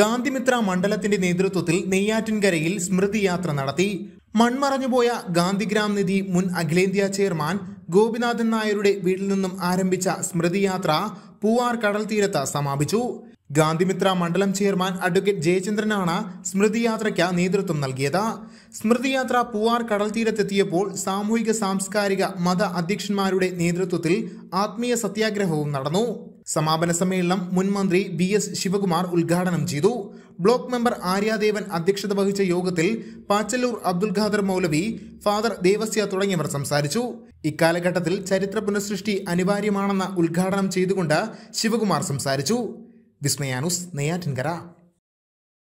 ഗാന്ധിമിത്ര മണ്ഡലത്തിന്റെ നേതൃത്വത്തിൽ നെയ്യാറ്റിൻകരയിൽ സ്മൃതി യാത്ര നടത്തി മൺമറഞ്ഞുപോയ ഗാന്ധിഗ്രാം നിധി മുൻ അഖിലേന്ത്യാ ചെയർമാൻ ഗോപിനാഥൻ നായരുടെ വീട്ടിൽ നിന്നും ആരംഭിച്ച സ്മൃതി യാത്ര പൂവാർ കടൽ തീരത്ത് സമാപിച്ചു ഗാന്ധിമിത്ര മണ്ഡലം ചെയർമാൻ അഡ്വക്കേറ്റ് ജയചന്ദ്രനാണ് സ്മൃതിയാത്രയ്ക്ക് നേതൃത്വം നൽകിയത് സ്മൃതിയാത്ര പൂവാർ കടൽ തീരത്തെത്തിയപ്പോൾ സാമൂഹിക സാംസ്കാരിക മത അധ്യക്ഷന്മാരുടെ നേതൃത്വത്തിൽ ആത്മീയ സത്യാഗ്രഹവും നടന്നു സമാപന സമ്മേളനം മുൻ മന്ത്രി വി എസ് ശിവകുമാർ ഉദ്ഘാടനം ചെയ്തു ബ്ലോക്ക് മെമ്പർ ആര്യാദേവൻ അധ്യക്ഷത വഹിച്ച യോഗത്തിൽ പാച്ചല്ലൂർ അബ്ദുൽ ഖാദർ മൗലവി ഫാദർ ദേവസ്യ തുടങ്ങിയവർ സംസാരിച്ചു ഇക്കാലഘട്ടത്തിൽ ചരിത്ര പുനഃസൃഷ്ടി അനിവാര്യമാണെന്ന ഉദ്ഘാടനം ചെയ്തുകൊണ്ട് ശിവകുമാർ സംസാരിച്ചു വിസ്മയാനുസ് നെയ്യാറ്റിൻകര